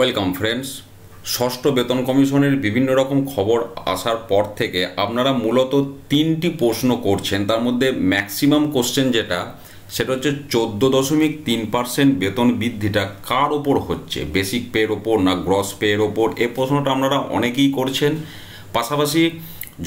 Welcome friends ষষ্ঠ বেতন কমিশনের বিভিন্ন রকম খবর আসার পর থেকে আপনারা মূলত তিনটি প্রশ্ন করছেন তার মধ্যে ম্যাক্সিমাম কোশ্চেন যেটা সেটা হচ্ছে চোদ্দো দশমিক তিন পার্সেন্ট বেতন বৃদ্ধিটা কার ওপর হচ্ছে বেসিক পেয়ের ওপর না গ্রস পেয়ের ওপর এ প্রশ্নটা আপনারা অনেকেই করছেন পাশাপাশি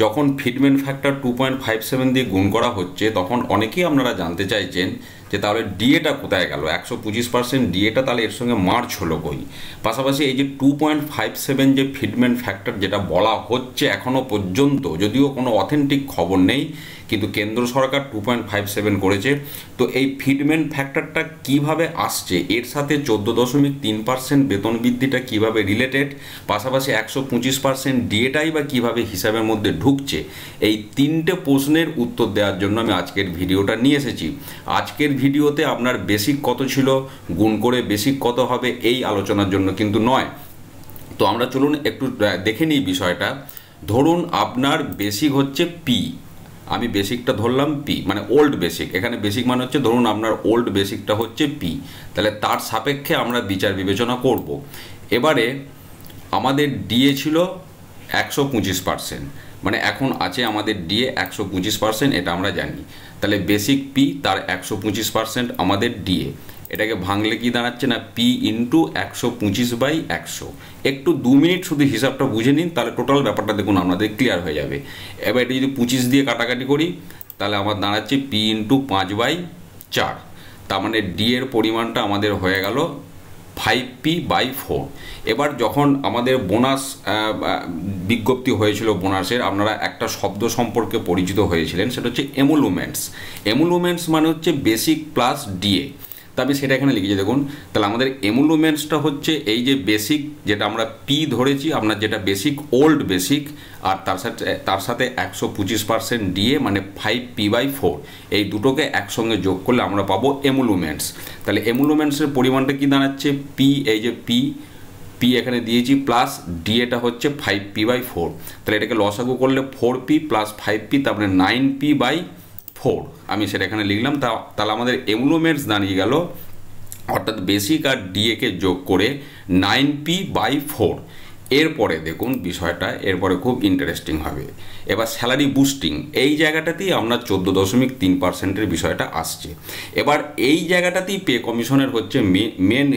যখন fitment factor two point five seven দিয়ে গুণ করা হচ্ছে তখন অনেকেই আপনারা জানতে চাইছেন যে তাহলে ডিএটা কোথায় গেল একশো পঁচিশ পার্সেন্ট ডিএটা তাহলে এর সঙ্গে মার্চ হলো কই পাশাপাশি এই যে টু পয়েন্ট ফাইভ সেভেন যে ফিডমেন্ট ফ্যাক্টর যেটা বলা হচ্ছে এখনও পর্যন্ত যদিও কোনো অথেন্টিক খবর নেই কিন্তু কেন্দ্র সরকার টু পয়েন্ট ফাইভ সেভেন করেছে তো এই ফিডমেন্ট ফ্যাক্টরটা কিভাবে আসছে এর সাথে চোদ্দো দশমিক তিন পার্সেন্ট বেতন বৃদ্ধিটা কিভাবে রিলেটেড পাশাপাশি একশো পঁচিশ পার্সেন্ট ডিএটাই বা কিভাবে হিসাবের মধ্যে ঢুকছে এই তিনটে প্রশ্নের উত্তর দেওয়ার জন্য আমি আজকের ভিডিওটা নিয়ে এসেছি আজকের ভিডিওতে আপনার বেসিক কত ছিল গুণ করে বেসিক কত হবে এই আলোচনার জন্য কিন্তু নয় তো আমরা চলুন একটু দেখে নিই বিষয়টা ধরুন আপনার বেসিক হচ্ছে পি আমি বেসিকটা ধরলাম পি মানে ওল্ড বেসিক এখানে বেসিক মানে হচ্ছে ধরুন আপনার ওল্ড বেসিকটা হচ্ছে পি তাহলে তার সাপেক্ষে আমরা বিচার বিবেচনা করব। এবারে আমাদের ডিএ ছিল একশো পঁচিশ পার্সেন্ট মানে এখন আছে আমাদের ডিএ একশো পঁচিশ পার্সেন্ট এটা আমরা জানি তাহলে বেসিক পি তার একশো পঁচিশ পার্সেন্ট আমাদের ডিএ এটাকে ভাঙলে কি দাঁড়াচ্ছে না পি ইন্টু একশো পঁচিশ বাই একশো একটু দু মিনিট শুধু হিসাবটা বুঝে নিন তাহলে টোটাল ব্যাপারটা দেখুন আপনাদের ক্লিয়ার হয়ে যাবে এবার এটা যদি পঁচিশ দিয়ে কাটাকাটি করি তাহলে আমার দাঁড়াচ্ছে পি ইন্টু পাঁচ বাই চার তার মানে ডি এর পরিমাণটা আমাদের হয়ে গেল ফাইভ পি বাই ফোর এবার যখন আমাদের বোনাস বিজ্ঞপ্তি হয়েছিল বোনাসের আপনারা একটা শব্দ সম্পর্কে পরিচিত হয়েছিলেন সেটা হচ্ছে এমুলুমেন্টস এমুলুমেন্টস মানে হচ্ছে বেসিক প্লাস ডিএ তবে সেটা এখানে লিখেছি দেখুন তাহলে আমাদের এমুলুমেন্টসটা হচ্ছে এই যে বেসিক যেটা আমরা পি ধরেছি আপনার যেটা বেসিক ওল্ড বেসিক আর তার সাথে তার সাথে একশো পঁচিশ পার্সেন্ট ডিএ মানে ফাইভ পি বাই ফোর এই দুটোকে একসঙ্গে যোগ করলে আমরা পাবো এমুলুমেন্টস তাহলে এমুলুমেন্টসের পরিমাণটা কি দাঁড়াচ্ছে পি এই যে পি পি এখানে দিয়েছি প্লাস ডি এটা হচ্ছে ফাইভ পি বাই ফোর তাহলে এটাকে লসাগু করলে four P plus five P তারপরে নাইন পি বাই ফোর আমি সেটা এখানে লিখলাম তা তাহলে আমাদের এমলোমেন্টস দাঁড়িয়ে গেল অর্থাৎ বেসিক আর ডিএকে যোগ করে নাইন পি বাই ফোর এরপরে দেখুন বিষয়টা এরপরে খুব ইন্টারেস্টিং হবে এবার স্যালারি বুস্টিং এই জায়গাটাতেই আপনার চোদ্দো দশমিক তিন পার্সেন্টের বিষয়টা আসছে এবার এই জায়গাটাতেই পে কমিশনের হচ্ছে মেন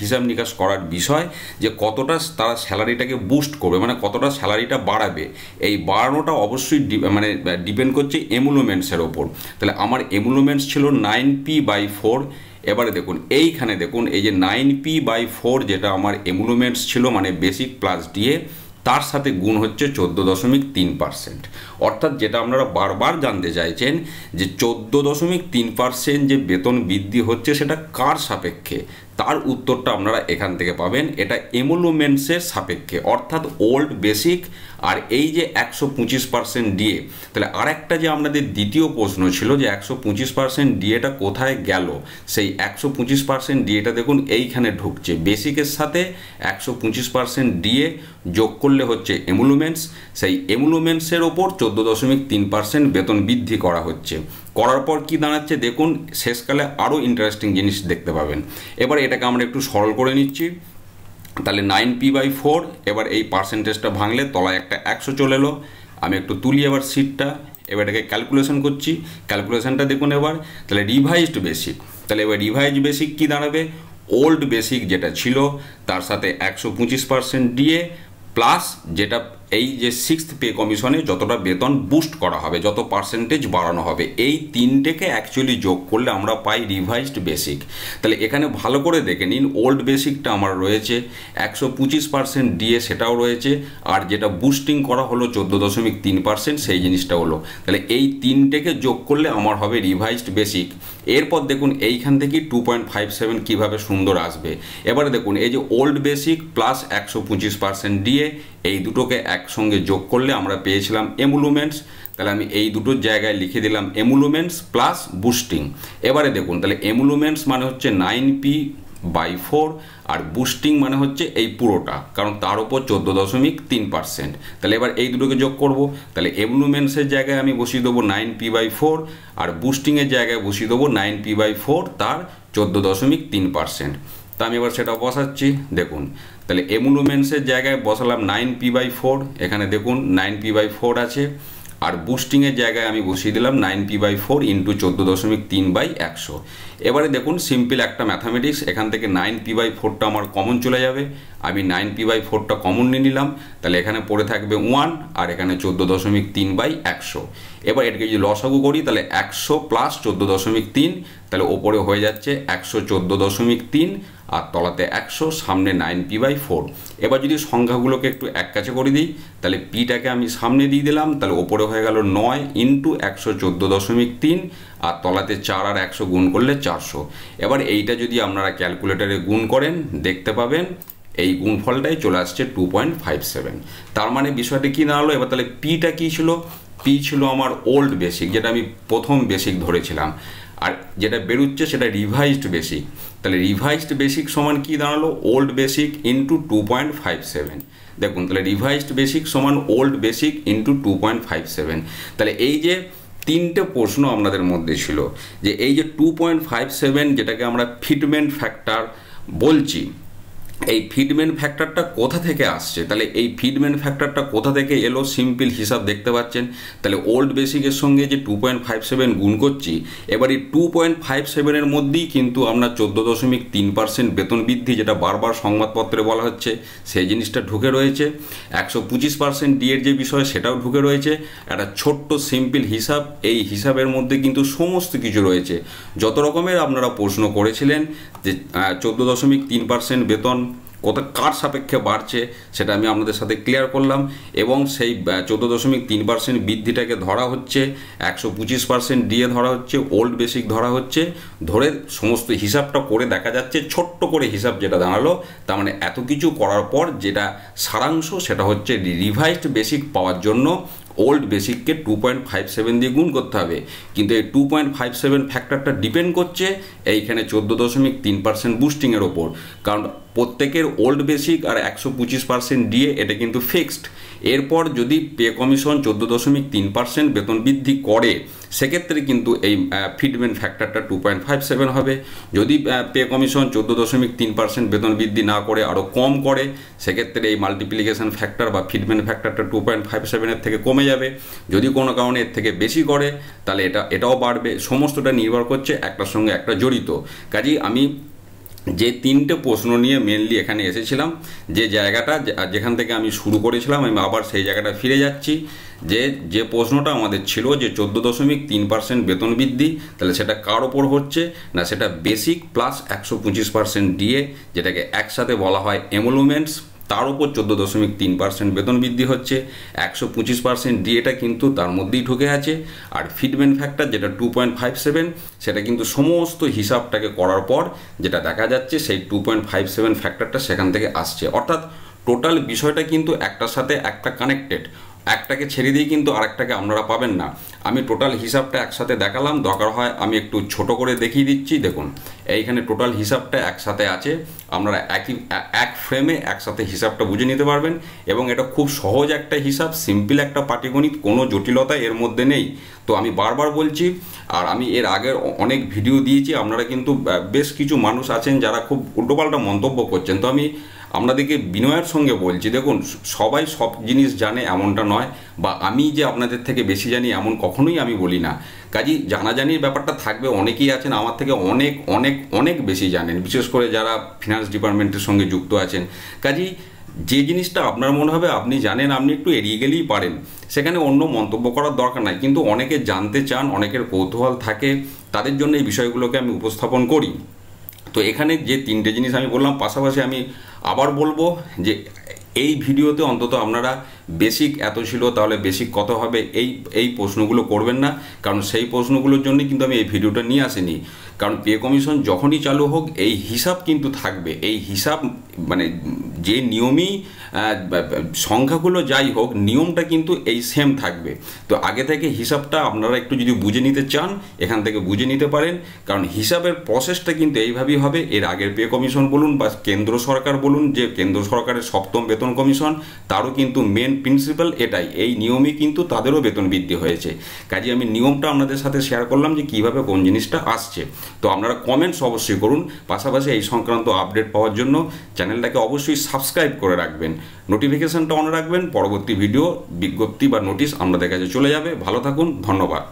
হিসাব নিকাশ করার বিষয় যে কতটা তারা স্যালারিটাকে বুস্ট করবে মানে কতটা স্যালারিটা বাড়াবে এই বাড়ানোটা অবশ্যই মানে ডিপেন্ড করছে এমুলোমেন্টসের ওপর তাহলে আমার এমুলোমেন্টস ছিল নাইন পি বাই ফোর এবারে দেখুন এইখানে দেখুন এই যে নাইন পি বাই ফোর যেটা আমার এমুলোমেন্টস ছিল মানে বেসিক প্লাস ডিএ তার সাথে গুণ হচ্ছে চোদ্দো দশমিক তিন পার্সেন্ট অর্থাৎ যেটা আপনারা বারবার জানতে চাইছেন যে চোদ্দো দশমিক তিন পার্সেন্ট যে বেতন বৃদ্ধি হচ্ছে সেটা কার সাপেক্ষে তার উত্তরটা আপনারা এখান থেকে পাবেন এটা এমোলুমেন্টসের সাপেক্ষে অর্থাৎ ওল্ড বেসিক আর এই যে একশো পঁচিশ পার্সেন্ট ডিএ তাহলে আর একটা যে আমাদের দ্বিতীয় প্রশ্ন ছিল যে একশো পঁচিশ পার্সেন্ট ডিএটা কোথায় গেল সেই একশো পঁচিশ পার্সেন্ট ডিএটা দেখুন এইখানে ঢুকছে বেসিকের সাথে একশো পঁচিশ পার্সেন্ট ডিএ যোগ করলে হচ্ছে এমুলুমেন্টস সেই এমুলুমেন্টসের ওপর চোদ্দো দশমিক তিন পার্সেন্ট বেতন বৃদ্ধি করা হচ্ছে করার পর কি দাঁড়াচ্ছে দেখুন শেষকালে আরও ইন্টারেস্টিং জিনিস দেখতে পাবেন এবার এটাকে আমরা একটু সরল করে নিচ্ছি তাহলে নাইন পি বাই ফোর এবার এই পার্সেন্টেজটা ভাঙলে তলায় একটা একশো চলে এলো আমি একটু তুলি এবার সিটটা এবার এটাকে ক্যালকুলেশন করছি ক্যালকুলেশনটা দেখুন এবার তাহলে রিভাইজড বেসিক তাহলে এবার রিভাইজ বেসিক কি দাঁড়াবে ওল্ড বেসিক যেটা ছিল তার সাথে একশো পঁচিশ পার্সেন্ট দিয়ে প্লাস যেটা এই যে সিক্সথ পে কমিশনে যতটা বেতন বুস্ট করা হবে যত পার্সেন্টেজ বাড়ানো হবে এই তিনটেকে অ্যাকচুয়ালি যোগ করলে আমরা পাই রিভাইজড বেসিক তাহলে এখানে ভালো করে দেখে নিন ওল্ড বেসিকটা আমার রয়েছে একশো পঁচিশ পার্সেন্ট দিয়ে সেটাও রয়েছে আর যেটা বুস্টিং করা হলো চোদ্দ দশমিক তিন পার্সেন্ট সেই জিনিসটা হলো তাহলে এই তিনটেকে যোগ করলে আমার হবে রিভাইজড বেসিক এরপর দেখুন এইখান থেকে টু পয়েন্ট ফাইভ সেভেন কীভাবে সুন্দর আসবে এবারে দেখুন এই যে ওল্ড বেসিক প্লাস একশো পঁচিশ পার্সেন্ট দিয়ে এই দুটোকে একসঙ্গে যোগ করলে আমরা পেয়েছিলাম এমুলুমেন্টস তাহলে আমি এই দুটোর জায়গায় লিখে দিলাম এমুলুমেন্টস প্লাস বুস্টিং এবারে দেখুন তাহলে এমুলুমেন্টস মানে হচ্ছে নাইন পি বাই ফোর আর বুস্টিং মানে হচ্ছে এই পুরোটা কারণ তার উপর চোদ্দো দশমিক তিন পার্সেন্ট তাহলে এবার এই দুটোকে যোগ করব তাহলে এমুলুমেন্টসের জায়গায় আমি বসিয়ে দেবো নাইন পি বাই ফোর আর বুস্টিংয়ের জায়গায় বসিয়ে দেবো নাইন পি বাই ফোর তার চোদ্দো দশমিক তিন পার্সেন্ট তা আমি এবার সেটা বসাচ্ছি দেখুন তাহলে এমুলুমেন্টসের জায়গায় বসালাম নাইন পি বাই ফোর এখানে দেখুন নাইন পি বাই ফোর আছে আর বুস্টিংয়ের জায়গায় আমি বসিয়ে দিলাম nine P by four into চোদ্দো দশমিক তিন বাই একশো এবারে দেখুন সিম্পল একটা ম্যাথামেটিক্স এখান থেকে নাইন পি বাই ফোরটা আমার কমন চলে যাবে আমি নাইন পি বাই ফোরটা কমন নিয়ে নিলাম তাহলে এখানে পড়ে থাকবে ওয়ান আর এখানে চোদ্দো দশমিক তিন বাই একশো এবার এটাকে যদি লসাগু করি তাহলে একশো প্লাস চোদ্দো দশমিক তিন তাহলে ওপরে হয়ে যাচ্ছে একশো চোদ্দো দশমিক তিন আর তলাতে একশো সামনে নাইন পি বাই ফোর এবার যদি সংখ্যাগুলোকে একটু এক কাছে করে দিই তাহলে পিটাকে আমি সামনে দিয়ে দিলাম তাহলে ওপরে হয়ে গেল নয় ইন্টু একশো চোদ্দো দশমিক তিন আর তলাতে চার আর একশো গুণ করলে চারশো এবার এইটা যদি আপনারা ক্যালকুলেটারে গুণ করেন দেখতে পাবেন এই গুণফলটাই চলে আসছে টু পয়েন্ট ফাইভ সেভেন তার মানে বিষয়টা কী দাঁড়ালো এবার তাহলে পিটা কী ছিল পি ছিল আমার ওল্ড বেসিক যেটা আমি প্রথম বেসিক ধরেছিলাম আর যেটা বেরোচ্ছে সেটা রিভাইজড বেসিক তাহলে রিভাইজড বেসিক সমান কি দাঁড়ালো old basic into two point five seven দেখুন তাহলে রিভাইজড বেসিক সমান old basic into two point five seven তাহলে এই যে তিনটে প্রশ্ন আপনাদের মধ্যে ছিল যে এই যে টু পয়েন্ট ফাইভ সেভেন যেটাকে আমরা ফিটমেন্ট ফ্যাক্টর বলছি এই ফিডম্যান ফ্যাক্টরটা কোথা থেকে আসছে তাহলে এই ফিডম্যান ফ্যাক্টরটা কোথা থেকে এলো সিম্পল হিসাব দেখতে পাচ্ছেন তাহলে ওল্ড বেসিকের সঙ্গে যে টু পয়েন্ট ফাইভ সেভেন গুণ করছি এবার এই টু পয়েন্ট ফাইভ সেভেনের মধ্যেই কিন্তু আমরা চোদ্দো দশমিক তিন পার্সেন্ট বেতন বৃদ্ধি যেটা বারবার সংবাদপত্রে বলা হচ্ছে সেই জিনিসটা ঢুকে রয়েছে একশো পঁচিশ পার্সেন্ট ডিএর যে বিষয় সেটাও ঢুকে রয়েছে একটা ছোট্ট সিম্পল হিসাব এই হিসাবের মধ্যে কিন্তু সমস্ত কিছু রয়েছে যত রকমের আপনারা প্রশ্ন করেছিলেন যে চোদ্দো দশমিক তিন পার্সেন্ট বেতন কত কার সাপেক্ষে বাড়ছে সেটা আমি আপনাদের সাথে ক্লিয়ার করলাম এবং সেই চোদ্দো দশমিক তিন পার্সেন্ট বৃদ্ধিটাকে ধরা হচ্ছে একশো পঁচিশ পার্সেন্ট ডিএ ধরা হচ্ছে ওল্ড বেসিক ধরা হচ্ছে ধরে সমস্ত হিসাবটা করে দেখা যাচ্ছে ছোট্ট করে হিসাব যেটা দাঁড়ালো তার মানে এত কিছু করার পর যেটা সারাংশ সেটা হচ্ছে রিভাইজড বেসিক পাওয়ার জন্য ওল্ড বেসিককে টু পয়েন্ট ফাইভ সেভেন দিয়ে গুণ করতে হবে কিন্তু এই টু পয়েন্ট ফাইভ সেভেন ফ্যাক্টরটা ডিপেন্ড করছে এইখানে চোদ্দো দশমিক তিন পার্সেন্ট বুস্টিংয়ের ওপর কারণ প্রত্যেকের ওল্ড বেসিক আর একশো পঁচিশ পার্সেন্ট দিয়ে এটা কিন্তু ফিক্সড এরপর যদি পে কমিশন চোদ্দো দশমিক তিন পার্সেন্ট বেতন বৃদ্ধি করে সেক্ষেত্রে কিন্তু এই ফিডমেন্ট ফ্যাক্টরটা টু পয়েন্ট ফাইভ সেভেন হবে যদি পে কমিশন চোদ্দো দশমিক তিন পার্সেন্ট বেতন বৃদ্ধি না করে আরও কম করে সেক্ষেত্রে এই মাল্টিপ্লিকেশন ফ্যাক্টর বা ফিডমেন্ট ফ্যাক্টরটা টু পয়েন্ট ফাইভ সেভেনের থেকে কমে যাবে যদি কোনো কারণে এর থেকে বেশি করে তাহলে এটা এটাও বাড়বে সমস্তটা নির্ভর করছে একটার সঙ্গে একটা জড়িত কাজেই আমি যে তিনটে প্রশ্ন নিয়ে মেনলি এখানে এসেছিলাম যে জায়গাটা যেখান থেকে আমি শুরু করেছিলাম আমি আবার সেই জায়গাটা ফিরে যাচ্ছি যে যে প্রশ্নটা আমাদের ছিল যে চোদ্দো দশমিক তিন পার্সেন্ট বেতন বৃদ্ধি তাহলে সেটা কার ওপর হচ্ছে না সেটা বেসিক প্লাস একশো পঁচিশ পার্সেন্ট ডিএ যেটাকে একসাথে বলা হয় এমোলুমেন্টস তার উপর চোদ্দো দশমিক তিন পার্সেন্ট বেতন বৃদ্ধি হচ্ছে একশো পঁচিশ পার্সেন্ট ডিএটা কিন্তু তার মধ্যেই ঢুকে আছে আর ফিডব্যান ফ্যাক্টর যেটা টু পয়েন্ট ফাইভ সেভেন সেটা কিন্তু সমস্ত হিসাবটাকে করার পর যেটা দেখা যাচ্ছে সেই টু পয়েন্ট ফাইভ সেভেন ফ্যাক্টরটা সেখান থেকে আসছে অর্থাৎ টোটাল বিষয়টা কিন্তু একটার সাথে একটা কানেক্টেড একটাকে ছেড়ে দিয়ে কিন্তু আরেকটাকে আপনারা পাবেন না আমি টোটাল হিসাবটা একসাথে দেখালাম দরকার হয় আমি একটু ছোট করে দেখিয়ে দিচ্ছি দেখুন এইখানে টোটাল হিসাবটা একসাথে আছে আপনারা একই এক ফ্রেমে একসাথে হিসাবটা বুঝে নিতে পারবেন এবং এটা খুব সহজ একটা হিসাব সিম্পল একটা পাটিগণিত কোনো জটিলতা এর মধ্যে নেই তো আমি বারবার বলছি আর আমি এর আগের অনেক ভিডিও দিয়েছি আপনারা কিন্তু বেশ কিছু মানুষ আছেন যারা খুব উল্টোপাল্টা মন্তব্য করছেন তো আমি আপনাদেরকে বিনয়ের সঙ্গে বলছি দেখুন সবাই সব জিনিস জানে এমনটা নয় বা আমি যে আপনাদের থেকে বেশি জানি এমন কখনোই আমি বলি না কাজী জানাজানির ব্যাপারটা থাকবে অনেকেই আছেন আমার থেকে অনেক অনেক অনেক বেশি জানেন বিশেষ করে যারা ফিনান্স ডিপার্টমেন্টের সঙ্গে যুক্ত আছেন কাজী যে জিনিসটা আপনার মনে হবে আপনি জানেন আপনি একটু এড়িয়ে গেলেই পারেন সেখানে অন্য মন্তব্য করার দরকার নাই কিন্তু অনেকে জানতে চান অনেকের কৌতূহল থাকে তাদের জন্য এই বিষয়গুলোকে আমি উপস্থাপন করি তো এখানে যে তিনটে জিনিস আমি বললাম পাশাপাশি আমি আবার বলবো যে এই ভিডিওতে অন্তত আপনারা বেসিক এত ছিল তাহলে বেসিক কত হবে এই এই প্রশ্নগুলো করবেন না কারণ সেই প্রশ্নগুলোর জন্যই কিন্তু আমি এই ভিডিওটা নিয়ে আসিনি কারণ পে কমিশন যখনই চালু হোক এই হিসাব কিন্তু থাকবে এই হিসাব মানে যে নিয়মই সংখ্যাগুলো যাই হোক নিয়মটা কিন্তু এই সেম থাকবে তো আগে থেকে হিসাবটা আপনারা একটু যদি বুঝে নিতে চান এখান থেকে বুঝে নিতে পারেন কারণ হিসাবের প্রসেসটা কিন্তু এইভাবেই হবে এর আগের পে কমিশন বলুন বা কেন্দ্র সরকার বলুন যে কেন্দ্র সরকারের সপ্তম বেতন কমিশন তারও কিন্তু মেন প্রিন্সিপাল এটাই এই নিয়মে কিন্তু তাদেরও বেতন বৃদ্ধি হয়েছে কাজে আমি নিয়মটা আপনাদের সাথে শেয়ার করলাম যে কিভাবে কোন জিনিসটা আসছে তো আপনারা কমেন্টস অবশ্যই করুন পাশাপাশি এই সংক্রান্ত আপডেট পাওয়ার জন্য চ্যানেলটাকে অবশ্যই সাবস্ক্রাইব করে রাখবেন নোটিফিকেশানটা অন রাখবেন পরবর্তী ভিডিও বিজ্ঞপ্তি বা নোটিশ আপনাদের কাছে চলে যাবে ভালো থাকুন ধন্যবাদ